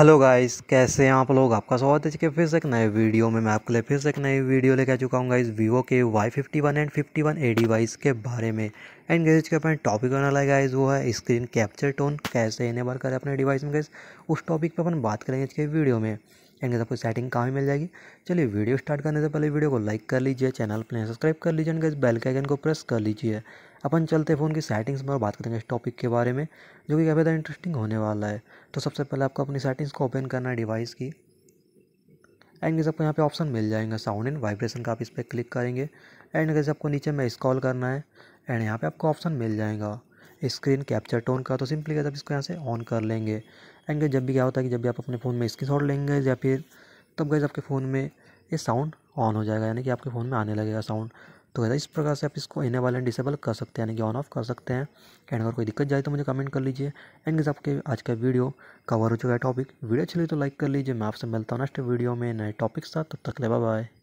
hello guys कैसे हैं आप लोग आपका स्वागत है फिर से एक नए वीडियो में मैं आपके लिए फिर से एक नई वीडियो लेकर आ चुका हूँ गाइस वीवो के Y fifty one and fifty one A device के बारे में एंड गैस के अपने टॉपिक बना लगा गाइस वो है स्क्रीन कैप्चर टोन कैसे इनेबल करें अपने डिवाइस में गैस उस टॉपिक पर अपन बात करेंगे आज के वीडियो में यानी कि आपको सेटिंग कहाँ मिल जाएगी चलिए वीडियो स्टार्ट करने से पहले वीडियो को लाइक कर लीजिए चैनल पर सब्सक्राइब कर लीजिए इनका बेल के आइकन को प्रेस कर लीजिए अपन चलते फ़ोन की सेटिंग्स में और बात करेंगे इस टॉपिक के बारे में जो कि काफ़ी ज़्यादा इंटरेस्टिंग होने वाला है तो सबसे पहले आपको अपनी सेटिंग्स को ओपन करना है डिवाइस की एंड गैस आपको यहाँ पे ऑप्शन मिल जाएंगे साउंड एंड वाइब्रेशन का आप इस पर क्लिक करेंगे एंड गैस आपको नीचे में स्कॉल करना है एंड यहाँ पे आपको ऑप्शन मिल जाएगा स्क्रीन कैप्चर टोन का तो सिंपली कैसे आप इसको यहाँ से ऑन कर लेंगे एंड जब भी क्या होता है कि जब भी आप अपने फ़ोन में स्क्रीन लेंगे या फिर तब गए आपके फ़ोन में ये साउंड ऑन हो जाएगा यानी कि आपके फ़ोन में आने लगेगा साउंड तो गैसा इस प्रकार से आप इसको इनेबल एंड डिसेबल कर सकते हैं यानी कि ऑन ऑफ कर सकते हैं एंड अगर कोई दिक्कत जाए तो मुझे कमेंट कर लीजिए एंड गैस आपके आज का वीडियो कवर हो चुका है टॉपिक वीडियो अच्छी लगी तो लाइक कर लीजिए मैं आपसे मिलता हूँ नेक्स्ट वीडियो में नए टॉपिक साथ तब तक ले बाय